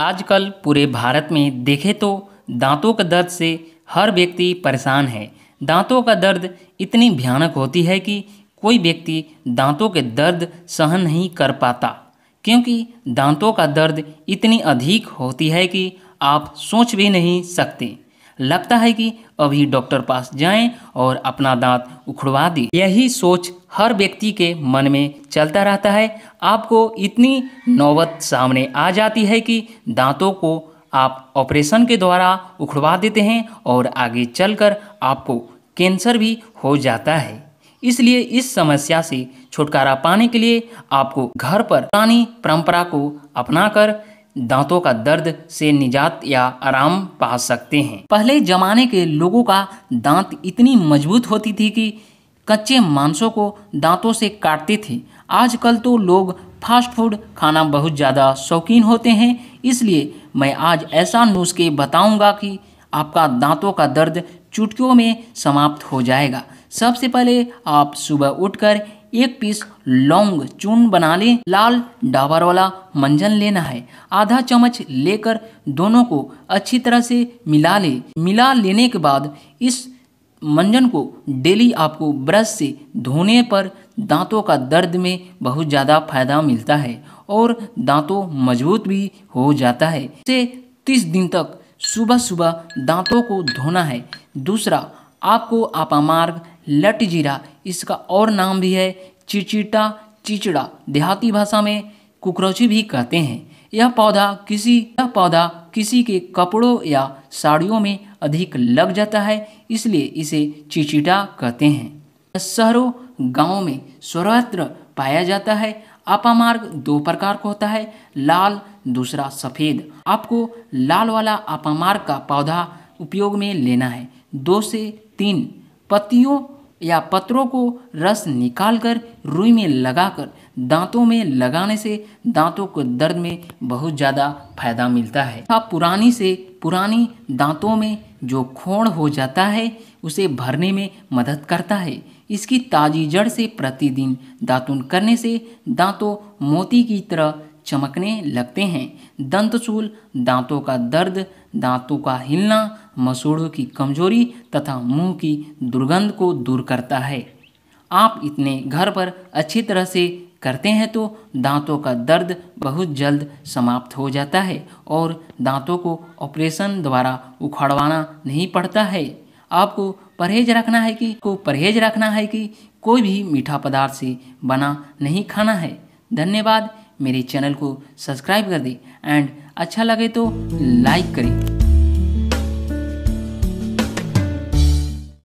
आजकल पूरे भारत में देखें तो दांतों के दर्द से हर व्यक्ति परेशान है दांतों का दर्द इतनी भयानक होती है कि कोई व्यक्ति दांतों के दर्द सहन नहीं कर पाता क्योंकि दांतों का दर्द इतनी अधिक होती है कि आप सोच भी नहीं सकते लगता है कि अभी डॉक्टर पास जाएं और अपना दांत उखड़वा दें यही सोच हर व्यक्ति के मन में चलता रहता है आपको इतनी नौबत सामने आ जाती है कि दांतों को आप ऑपरेशन के द्वारा उखड़वा देते हैं और आगे चलकर आपको कैंसर भी हो जाता है इसलिए इस समस्या से छुटकारा पाने के लिए आपको घर पर पुरानी परंपरा को अपनाकर दांतों का दर्द से निजात या आराम पा सकते हैं पहले जमाने के लोगों का दांत इतनी मजबूत होती थी कि कच्चे मांसों को दांतों से काटते थे आजकल तो लोग फास्ट फूड खाना बहुत ज़्यादा शौकीन होते हैं इसलिए मैं आज ऐसा नुस्खे बताऊंगा कि आपका दांतों का दर्द चुटकियों में समाप्त हो जाएगा सबसे पहले आप सुबह उठकर एक पीस लौंग चून बना लें लाल डाबर वाला मंजन लेना है आधा चम्मच लेकर दोनों को अच्छी तरह से मिला लें मिला लेने के बाद इस मंजन को डेली आपको ब्रश से धोने पर दांतों का दर्द में बहुत ज़्यादा फायदा मिलता है और दांतों मजबूत भी हो जाता है इसे तीस दिन तक सुबह सुबह दांतों को धोना है दूसरा आपको आपामार्ग लट जीरा इसका और नाम भी है चिचिटा चिचड़ा देहाती भाषा में कुकरौची भी कहते हैं यह पौधा किसी यह पौधा किसी के कपड़ों या साड़ियों में अधिक लग जाता है इसलिए इसे चिचिटा कहते हैं शहरों गाँव में सर्वत्र पाया जाता है आपामार्ग दो प्रकार का होता है लाल दूसरा सफ़ेद आपको लाल वाला आपामार्ग का पौधा उपयोग में लेना है दो से तीन पत्तियों या पत्रों को रस निकालकर रुई में लगाकर दांतों में लगाने से दांतों को दर्द में बहुत ज़्यादा फायदा मिलता है आप पुरानी से पुरानी दांतों में जो खोण हो जाता है उसे भरने में मदद करता है इसकी ताजी जड़ से प्रतिदिन दातुन करने से दांतों मोती की तरह चमकने लगते हैं दंतचूल दांतों का दर्द दांतों का हिलना मसूड़ों की कमजोरी तथा मुंह की दुर्गंध को दूर करता है आप इतने घर पर अच्छी तरह से करते हैं तो दांतों का दर्द बहुत जल्द समाप्त हो जाता है और दांतों को ऑपरेशन द्वारा उखाड़वाना नहीं पड़ता है आपको परहेज रखना है कि को परहेज रखना है कि कोई भी मीठा पदार्थ से बना नहीं खाना है धन्यवाद मेरे चैनल को सब्सक्राइब कर दें एंड अच्छा लगे तो लाइक करें